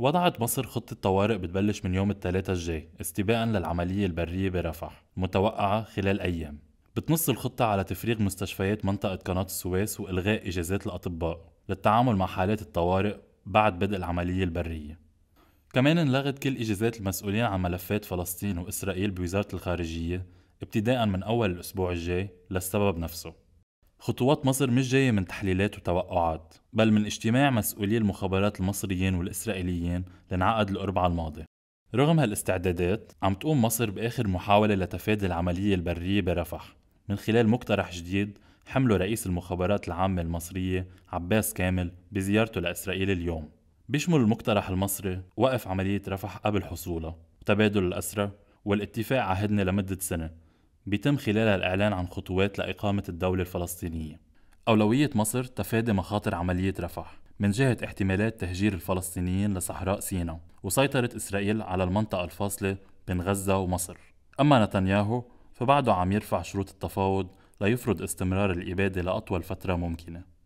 وضعت مصر خطة طوارئ بتبلش من يوم الثلاثة الجاي استباقا للعملية البرية برفح متوقعة خلال أيام بتنص الخطة على تفريغ مستشفيات منطقة قناة السويس وإلغاء إجازات الأطباء للتعامل مع حالات الطوارئ بعد بدء العملية البرية كمان انلغت كل إجازات المسؤولين عن ملفات فلسطين وإسرائيل بوزارة الخارجية ابتداء من أول الأسبوع الجاي للسبب نفسه خطوات مصر مش جاية من تحليلات وتوقعات بل من اجتماع مسؤولي المخابرات المصريين والإسرائيليين لنعقد الأربعاء الماضي رغم هالاستعدادات عم تقوم مصر بآخر محاولة لتفادي العملية البرية برفح من خلال مقترح جديد حمله رئيس المخابرات العامة المصرية عباس كامل بزيارته لإسرائيل اليوم بيشمل المقترح المصري وقف عملية رفح قبل حصولها وتبادل الأسرى والاتفاق عهدنا لمدة سنة بيتم خلالها الإعلان عن خطوات لإقامة الدولة الفلسطينية أولوية مصر تفادي مخاطر عملية رفح من جهة احتمالات تهجير الفلسطينيين لصحراء سيناء وسيطرة إسرائيل على المنطقة الفاصلة بين غزة ومصر أما نتنياهو فبعده عم يرفع شروط التفاوض ليفرض استمرار الإبادة لأطول فترة ممكنة